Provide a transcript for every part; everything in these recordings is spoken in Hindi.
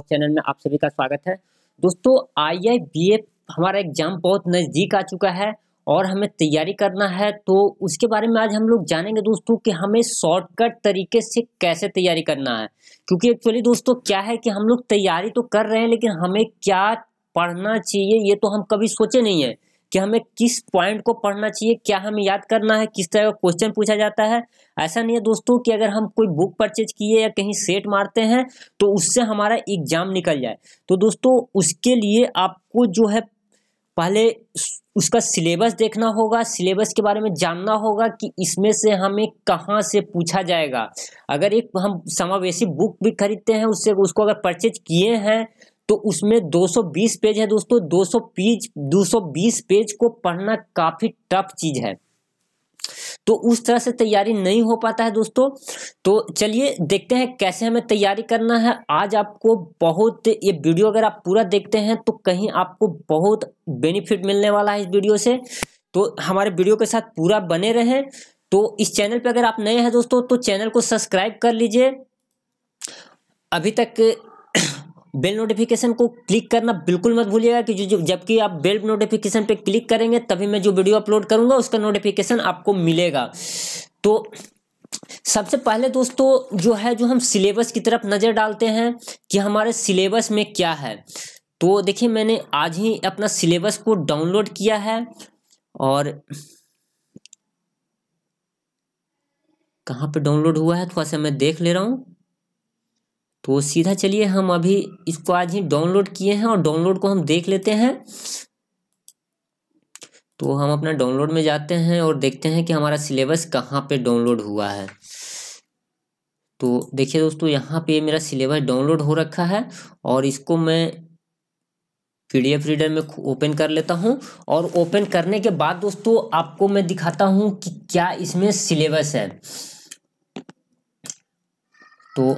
चैनल में आप सभी का स्वागत है दोस्तों आई आई हमारा एग्जाम बहुत नज़दीक आ चुका है और हमें तैयारी करना है तो उसके बारे में आज हम लोग जानेंगे दोस्तों कि हमें शॉर्टकट तरीके से कैसे तैयारी करना है क्योंकि एक्चुअली दोस्तों क्या है कि हम लोग तैयारी तो कर रहे हैं लेकिन हमें क्या पढ़ना चाहिए ये तो हम कभी सोचे नहीं है कि हमें किस पॉइंट को पढ़ना चाहिए क्या हमें याद करना है किस तरह का क्वेश्चन पूछा जाता है ऐसा नहीं है दोस्तों कि अगर हम कोई बुक परचेज किए या कहीं सेट मारते हैं तो उससे हमारा एग्जाम निकल जाए तो दोस्तों उसके लिए आपको जो है पहले उसका सिलेबस देखना होगा सिलेबस के बारे में जानना होगा कि इसमें से हमें कहाँ से पूछा जाएगा अगर एक हम समावेशी बुक भी खरीदते हैं उससे उसको अगर परचेज किए हैं तो उसमें 220 पेज है दोस्तों 200 पेज 220 पेज को पढ़ना काफ़ी टफ चीज़ है तो उस तरह से तैयारी नहीं हो पाता है दोस्तों तो चलिए देखते हैं कैसे हमें तैयारी करना है आज आपको बहुत ये वीडियो अगर आप पूरा देखते हैं तो कहीं आपको बहुत बेनिफिट मिलने वाला है इस वीडियो से तो हमारे वीडियो के साथ पूरा बने रहें तो इस चैनल पर अगर आप नए हैं दोस्तों तो चैनल को सब्सक्राइब कर लीजिए अभी तक बेल नोटिफिकेशन को क्लिक करना बिल्कुल मत भूलिएगा कि जो जबकि आप बेल नोटिफिकेशन पे क्लिक करेंगे तभी मैं जो वीडियो अपलोड करूंगा उसका नोटिफिकेशन आपको मिलेगा तो सबसे पहले दोस्तों जो है जो हम सिलेबस की तरफ नज़र डालते हैं कि हमारे सिलेबस में क्या है तो देखिए मैंने आज ही अपना सिलेबस को डाउनलोड किया है और कहाँ पे डाउनलोड हुआ है थोड़ा सा मैं देख ले रहा हूँ तो सीधा चलिए हम अभी इसको आज ही डाउनलोड किए हैं और डाउनलोड को हम देख लेते हैं तो हम अपना डाउनलोड में जाते हैं और देखते हैं कि हमारा सिलेबस कहाँ पे डाउनलोड हुआ है तो देखिए दोस्तों यहाँ पे मेरा सिलेबस डाउनलोड हो रखा है और इसको मैं पीडीएफ रीडर में ओपन कर लेता हूँ और ओपन करने के बाद दोस्तों आपको मैं दिखाता हूँ कि क्या इसमें सिलेबस है तो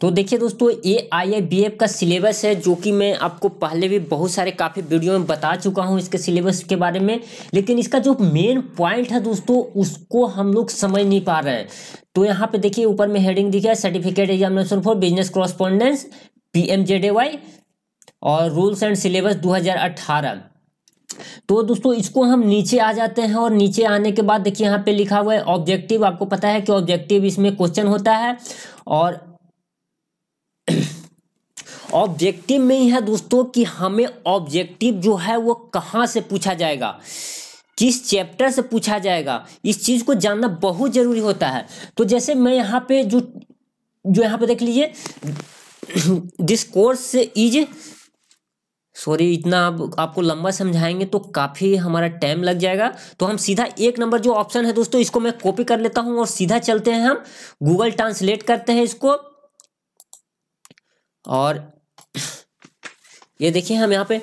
तो देखिए दोस्तों A I I B F का सिलेबस है जो कि मैं आपको पहले भी बहुत सारे काफ़ी वीडियो में बता चुका हूँ इसके सिलेबस के बारे में लेकिन इसका जो मेन पॉइंट है दोस्तों उसको हम लोग समझ नहीं पा रहे हैं तो यहाँ पे देखिए ऊपर में हेडिंग दिखा है certificate examination for business correspondence P M Y और रूल्स एंड सिलेबस दो हज़ार अट्ठारह तो दोस्तों इसको हम नीचे आ जाते हैं और नीचे आने के बाद देखिए यहाँ पे लिखा हुआ है ऑब्जेक्टिव आपको पता है कि ऑब्जेक्टिव इसमें क्वेश्चन होता है और ऑब्जेक्टिव में ही है दोस्तों कि हमें ऑब्जेक्टिव जो है वो कहाँ से पूछा जाएगा किस चैप्टर से पूछा जाएगा इस चीज़ को जानना बहुत ज़रूरी होता है तो जैसे मैं यहाँ पे जो जो यहाँ पे देख लीजिए दिस कोर्स इज सॉरी इतना आप आपको लंबा समझाएंगे तो काफ़ी हमारा टाइम लग जाएगा तो हम सीधा एक नंबर जो ऑप्शन है दोस्तों इसको मैं कॉपी कर लेता हूं और सीधा चलते हैं हम गूगल ट्रांसलेट करते हैं इसको और ये देखिए हम यहाँ पे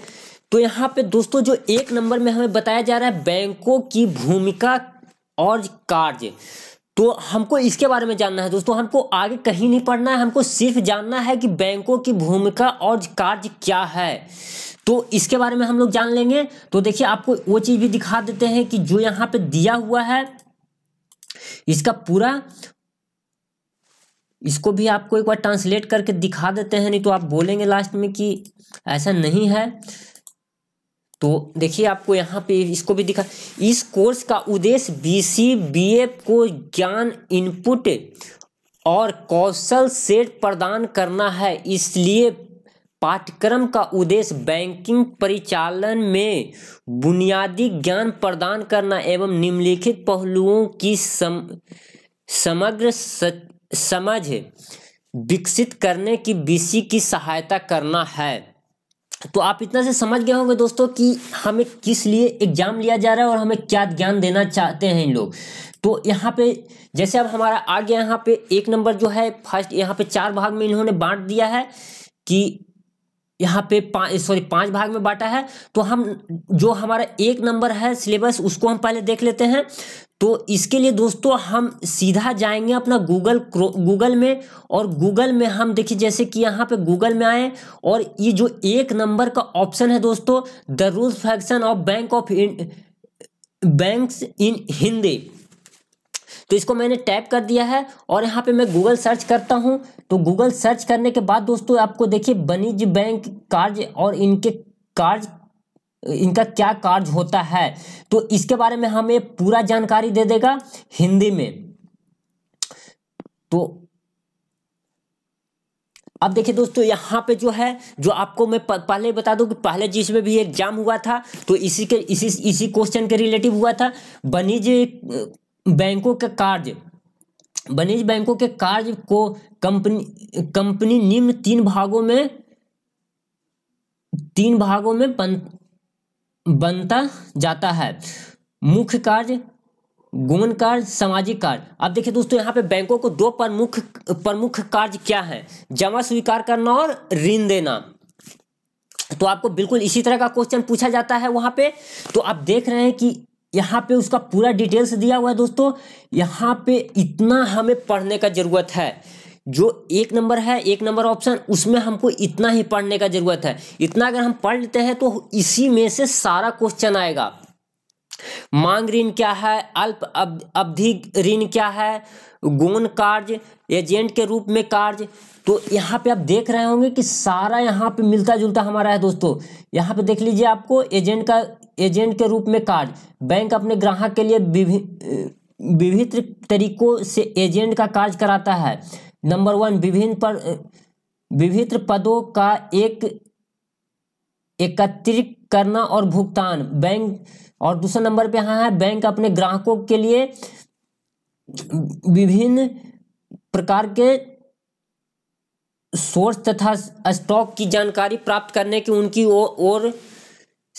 तो यहाँ पे दोस्तों जो एक नंबर में हमें बताया जा रहा है बैंकों की भूमिका और कार्य तो हमको इसके बारे में जानना है दोस्तों हमको आगे कहीं नहीं पढ़ना है हमको सिर्फ जानना है कि बैंकों की भूमिका और कार्य क्या है तो इसके बारे में हम लोग जान लेंगे तो देखिए आपको वो चीज़ भी दिखा देते हैं कि जो यहाँ पे दिया हुआ है इसका पूरा इसको भी आपको एक बार ट्रांसलेट करके दिखा देते हैं नहीं तो आप बोलेंगे लास्ट में कि ऐसा नहीं है तो देखिए आपको यहाँ पे इसको भी दिखा इस कोर्स का उद्देश्य बी सी बी ए को ज्ञान इनपुट और कौशल सेट प्रदान करना है इसलिए पाठ्यक्रम का उद्देश्य बैंकिंग परिचालन में बुनियादी ज्ञान प्रदान करना एवं निम्नलिखित पहलुओं की सम, समग्र सच, समझ विकसित करने की बीसी की सहायता करना है तो आप इतना से समझ गए होंगे दोस्तों कि हमें किस लिए एग्जाम लिया जा रहा है और हमें क्या ज्ञान देना चाहते हैं इन लोग तो यहाँ पे जैसे अब हमारा आ गया यहाँ पे एक नंबर जो है फर्स्ट यहाँ पे चार भाग में इन्होंने बांट दिया है कि यहाँ पे पा, सॉरी पांच भाग में बांटा है तो हम जो हमारा एक नंबर है सिलेबस उसको हम पहले देख लेते हैं तो इसके लिए दोस्तों हम सीधा जाएंगे अपना गूगल गूगल में और गूगल में हम देखिए जैसे कि यहाँ पे गूगल में आए और ये जो एक नंबर का ऑप्शन है दोस्तों the rule function of bank of banks in Hindi तो इसको मैंने टैप कर दिया है और यहाँ पे मैं गूगल सर्च करता हूँ तो गूगल सर्च करने के बाद दोस्तों आपको देखिए वाणिज्य बैंक कार्य और इनके कार्य इनका क्या कार्य होता है तो इसके बारे में हमें पूरा जानकारी दे देगा हिंदी में तो अब देखिए दोस्तों यहाँ पे जो है जो आपको मैं पहले बता दूं कि पहले जिसमें भी एग्जाम हुआ था तो इसी के इसी इसी क्वेश्चन के रिलेटिव हुआ था वनिज बैंकों के कार्य वनिज बैंकों के कार्य को कंपनी कंपनी निम्न तीन भागों में तीन भागों में बनता जाता है मुख्य कार्य गुण कार्य सामाजिक कार्य अब देखिए दोस्तों यहाँ पे बैंकों को दो प्रमुख प्रमुख कार्य क्या है जमा स्वीकार करना और ऋण देना तो आपको बिल्कुल इसी तरह का क्वेश्चन पूछा जाता है वहां पे तो आप देख रहे हैं कि यहाँ पे उसका पूरा डिटेल्स दिया हुआ है दोस्तों यहाँ पे इतना हमें पढ़ने का जरूरत है जो एक नंबर है एक नंबर ऑप्शन उसमें हमको इतना ही पढ़ने का जरूरत है इतना अगर हम पढ़ लेते हैं तो इसी में से सारा क्वेश्चन आएगा मांग ऋण क्या है अल्प अवधि ऋण क्या है गोन कार्य एजेंट के रूप में कार्य तो यहाँ पे आप देख रहे होंगे कि सारा यहाँ पे मिलता जुलता हमारा है दोस्तों यहाँ पे देख लीजिए आपको एजेंट का एजेंट के रूप में कार्य बैंक अपने ग्राहक के लिए विभिन्न विभिन्न तरीकों से एजेंट का कार्य कराता है नंबर वन विभिन्न पर विभिन्न पदों का एक एकत्रित करना और भुगतान बैंक और दूसरा नंबर पे यहाँ है बैंक अपने ग्राहकों के लिए विभिन्न प्रकार के सोर्स तथा स्टॉक की जानकारी प्राप्त करने के उनकी ओर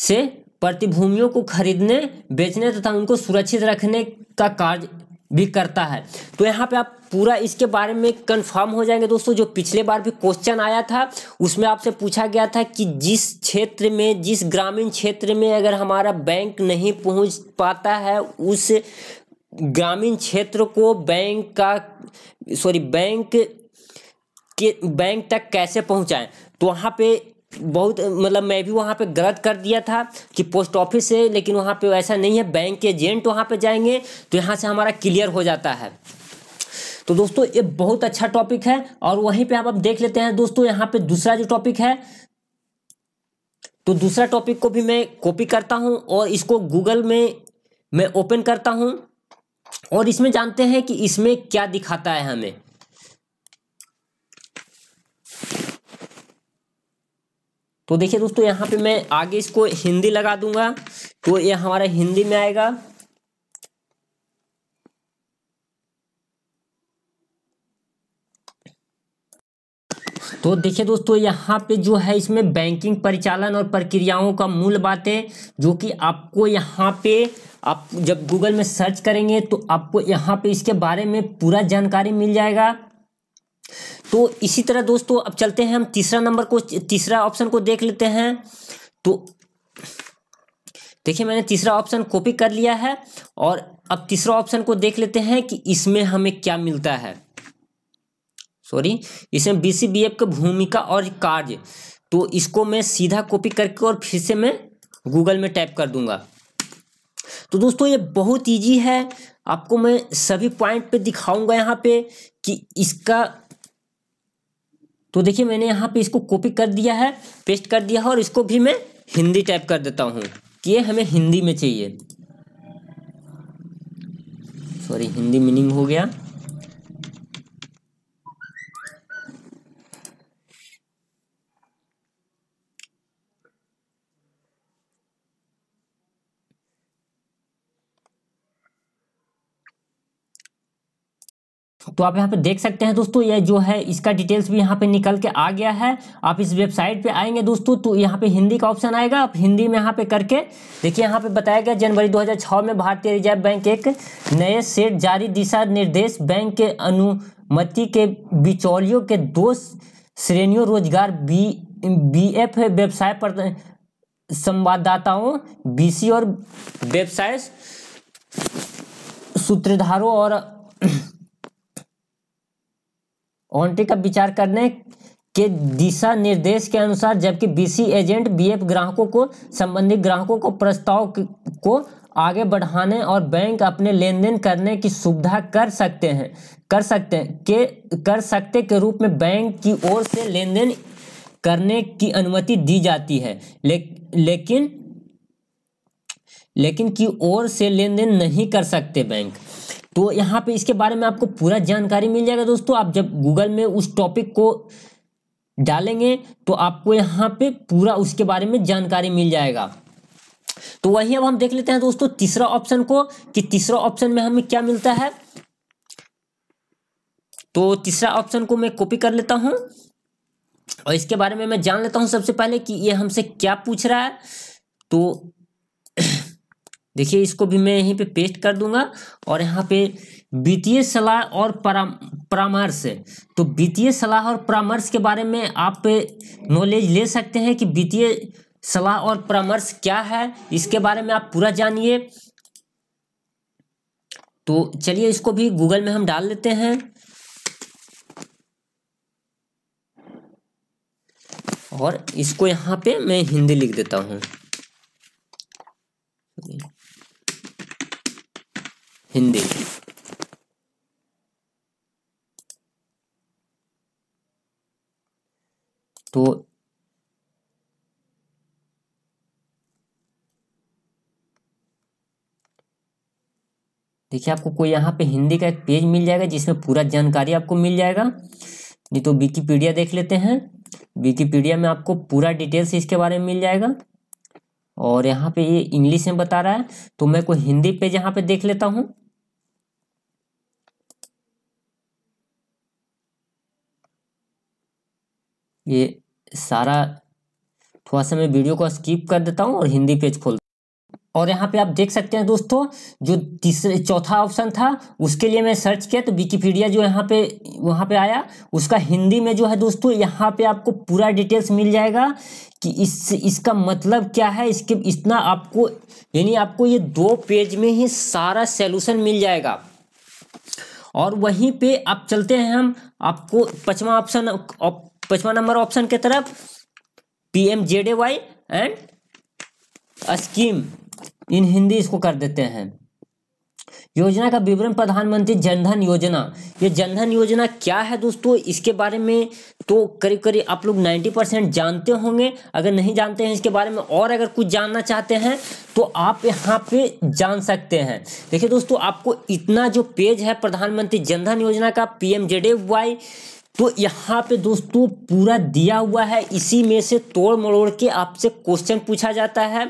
से प्रतिभूमियों को खरीदने बेचने तथा उनको सुरक्षित रखने का कार्य भी करता है तो यहाँ पे आप पूरा इसके बारे में कंफर्म हो जाएंगे दोस्तों जो पिछले बार भी क्वेश्चन आया था उसमें आपसे पूछा गया था कि जिस क्षेत्र में जिस ग्रामीण क्षेत्र में अगर हमारा बैंक नहीं पहुंच पाता है उस ग्रामीण क्षेत्र को बैंक का सॉरी बैंक के बैंक तक कैसे पहुंचाएं तो वहाँ पे बहुत मतलब मैं भी वहाँ पे गलत कर दिया था कि पोस्ट ऑफिस है लेकिन वहाँ पे ऐसा नहीं है बैंक के एजेंट वहाँ पे जाएंगे तो यहाँ से हमारा क्लियर हो जाता है तो दोस्तों ये बहुत अच्छा टॉपिक है और वहीं पे हम अब देख लेते हैं दोस्तों यहाँ पे दूसरा जो टॉपिक है तो दूसरा टॉपिक को भी मैं कॉपी करता हूँ और इसको गूगल में मैं ओपन करता हूँ और इसमें जानते हैं कि इसमें क्या दिखाता है हमें तो देखिए दोस्तों यहाँ पे मैं आगे इसको हिंदी लगा दूंगा तो ये हमारा हिंदी में आएगा तो देखिए दोस्तों यहाँ पे जो है इसमें बैंकिंग परिचालन और प्रक्रियाओं का मूल बात है जो कि आपको यहाँ पे आप जब गूगल में सर्च करेंगे तो आपको यहाँ पे इसके बारे में पूरा जानकारी मिल जाएगा तो इसी तरह दोस्तों अब चलते हैं हम तीसरा नंबर को तीसरा ऑप्शन को देख लेते हैं तो देखिए मैंने तीसरा ऑप्शन कॉपी कर लिया है और अब तीसरा ऑप्शन को देख लेते हैं कि इसमें हमें क्या मिलता है सॉरी इसमें बी सी भूमिका और कार्य तो इसको मैं सीधा कॉपी करके और फिर से मैं गूगल में टाइप कर दूंगा तो दोस्तों ये बहुत ईजी है आपको मैं सभी पॉइंट पे दिखाऊंगा यहाँ पे कि इसका तो देखिए मैंने यहाँ पे इसको कॉपी कर दिया है पेस्ट कर दिया है और इसको भी मैं हिंदी टाइप कर देता हूँ कि ये हमें हिंदी में चाहिए सॉरी हिंदी मीनिंग हो गया तो आप यहाँ पे देख सकते हैं दोस्तों ये जो है इसका डिटेल्स भी यहाँ पे निकल के आ गया है आप इस वेबसाइट पे आएंगे दोस्तों तो यहाँ पे हिंदी का ऑप्शन आएगा आप हिंदी में यहाँ पे करके देखिए यहाँ पे बताया गया जनवरी 2006 में भारतीय रिजर्व बैंक एक नए सेट जारी दिशा निर्देश बैंक के अनुमति के बिचौलियों के दो श्रेणियों रोजगार बी बी एफ व्यवसाय पर संवाददाताओं बी और व्यवसाय सूत्रधारों और ऑन्टी का विचार करने के दिशा निर्देश के अनुसार जबकि बीसी एजेंट बीएफ ग्राहकों को संबंधित ग्राहकों को प्रस्ताव को आगे बढ़ाने और बैंक अपने लेन देन करने की सुविधा कर सकते हैं कर सकते हैं के कर सकते के रूप में बैंक की ओर से लेन देन करने की अनुमति दी जाती है ले, लेकिन लेकिन की ओर से लेन देन नहीं कर सकते बैंक तो यहाँ पे इसके बारे में आपको पूरा जानकारी मिल जाएगा दोस्तों आप जब गूगल में उस टॉपिक को डालेंगे तो आपको यहाँ पे पूरा उसके बारे में जानकारी मिल जाएगा तो वही अब हम देख लेते हैं दोस्तों तीसरा ऑप्शन को कि तीसरा ऑप्शन में हमें क्या मिलता है तो तीसरा ऑप्शन को मैं कॉपी कर लेता हूं और इसके बारे में मैं जान लेता हूं सबसे पहले कि ये हमसे क्या पूछ रहा है तो देखिए इसको भी मैं यहीं पे पेस्ट कर दूंगा और यहाँ पे वित्तीय सलाह और परामर्श तो वित्तीय सलाह और परामर्श के बारे में आप नॉलेज ले सकते हैं कि वित्तीय सलाह और परामर्श क्या है इसके बारे में आप पूरा जानिए तो चलिए इसको भी गूगल में हम डाल लेते हैं और इसको यहाँ पे मैं हिंदी लिख देता हूँ हिंदी तो देखिए आपको कोई यहाँ पे हिंदी का एक पेज मिल जाएगा जिसमें पूरा जानकारी आपको मिल जाएगा नहीं तो विकीपीडिया देख लेते हैं विकीपीडिया में आपको पूरा डिटेल्स इसके बारे में मिल जाएगा और यहाँ पे ये इंग्लिश में बता रहा है तो मैं कोई हिंदी पेज यहाँ पे देख लेता हूँ ये सारा थोड़ा सा मैं वीडियो को स्किप कर देता हूँ और हिंदी पेज खोल और यहाँ पे आप देख सकते हैं दोस्तों जो तीसरे चौथा ऑप्शन था उसके लिए मैं सर्च किया तो विकीपीडिया जो यहाँ पे वहाँ पे आया उसका हिंदी में जो है दोस्तों यहाँ पे आपको पूरा डिटेल्स मिल जाएगा कि इस इसका मतलब क्या है इसके इतना आपको यानी आपको ये दो पेज में ही सारा सोल्यूशन मिल जाएगा और वहीं पे आप चलते हैं हम आपको पचवा ऑप्शन पचवा नंबर ऑप्शन के तरफ P M J D Y and scheme in Hindi इसको कर देते हैं योजना का विवरण प्रधानमंत्री जनधन योजना ये जनधन योजना क्या है दोस्तों इसके बारे में तो करीब करीब आप लोग 90 परसेंट जानते होंगे अगर नहीं जानते हैं इसके बारे में और अगर कुछ जानना चाहते हैं तो आप यहाँ पे जान सकते हैं देखिए दोस्तों आपको इतना जो पेज है प्रधानमंत्री जनधन योजना का पी एम तो यहाँ पे दोस्तों पूरा दिया हुआ है इसी में से तोड़ मरोड़ के आपसे क्वेश्चन पूछा जाता है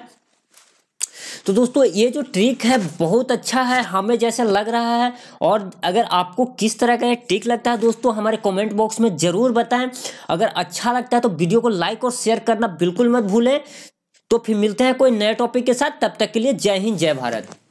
तो दोस्तों ये जो ट्रिक है बहुत अच्छा है हमें जैसे लग रहा है और अगर आपको किस तरह का ये ट्रिक लगता है दोस्तों हमारे कमेंट बॉक्स में ज़रूर बताएं अगर अच्छा लगता है तो वीडियो को लाइक और शेयर करना बिल्कुल मत भूलें तो फिर मिलते हैं कोई नए टॉपिक के साथ तब तक के लिए जय हिंद जय भारत